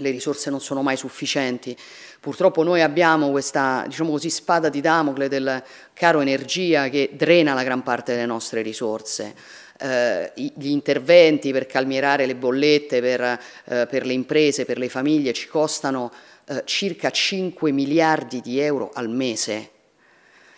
le risorse non sono mai sufficienti. Purtroppo noi abbiamo questa diciamo così, spada di Damocle del caro energia che drena la gran parte delle nostre risorse. Eh, gli interventi per calmierare le bollette per, eh, per, le imprese, per le famiglie ci costano eh, circa 5 miliardi di euro al mese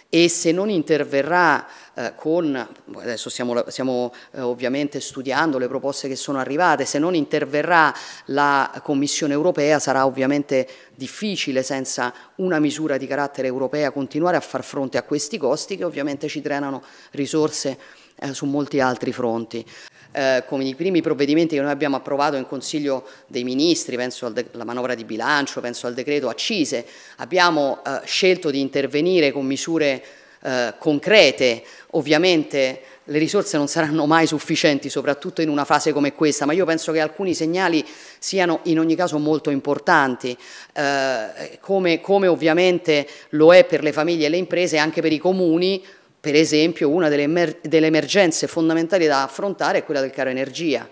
e se non interverrà eh, con, boh, adesso stiamo, stiamo eh, ovviamente studiando le proposte che sono arrivate, se non interverrà la Commissione europea sarà ovviamente difficile senza una misura di carattere europea continuare a far fronte a questi costi che ovviamente ci drenano risorse eh, su molti altri fronti. Eh, come i primi provvedimenti che noi abbiamo approvato in Consiglio dei Ministri, penso alla manovra di bilancio, penso al decreto accise, abbiamo eh, scelto di intervenire con misure eh, concrete. Ovviamente le risorse non saranno mai sufficienti, soprattutto in una fase come questa, ma io penso che alcuni segnali siano in ogni caso molto importanti, eh, come, come ovviamente lo è per le famiglie e le imprese e anche per i comuni, per esempio una delle, delle, emergenze fondamentali da affrontare è quella del caro energia.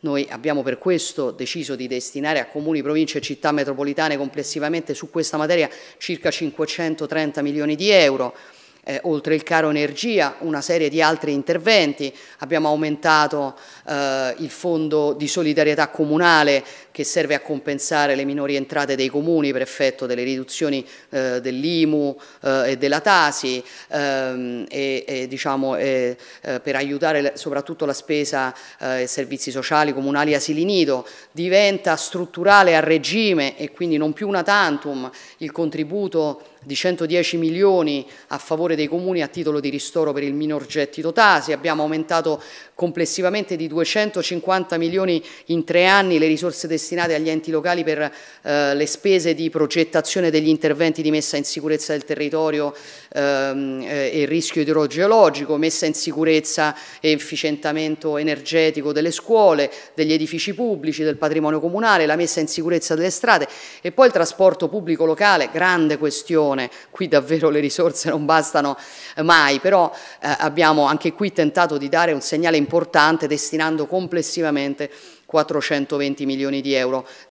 Noi abbiamo per questo deciso di destinare a comuni, province e città metropolitane complessivamente su questa materia circa 530 milioni di euro eh, oltre il caro energia, una serie di altri interventi. Abbiamo aumentato eh, il fondo di solidarietà comunale che serve a compensare le minori entrate dei comuni per effetto delle riduzioni eh, dell'IMU eh, e della Tasi ehm, e, e, diciamo, eh, per aiutare soprattutto la spesa eh, e servizi sociali comunali asili nido diventa strutturale a regime e quindi non più una tantum il contributo di 110 milioni a favore dei comuni a titolo di ristoro per il minor gettito Tasi, abbiamo aumentato complessivamente di 250 milioni in tre anni le risorse destinate destinate agli enti locali per eh, le spese di progettazione degli interventi di messa in sicurezza del territorio ehm, eh, e rischio idrogeologico, messa in sicurezza e efficientamento energetico delle scuole, degli edifici pubblici, del patrimonio comunale, la messa in sicurezza delle strade e poi il trasporto pubblico locale, grande questione, qui davvero le risorse non bastano eh, mai, però eh, abbiamo anche qui tentato di dare un segnale importante destinando complessivamente 420 milioni di euro,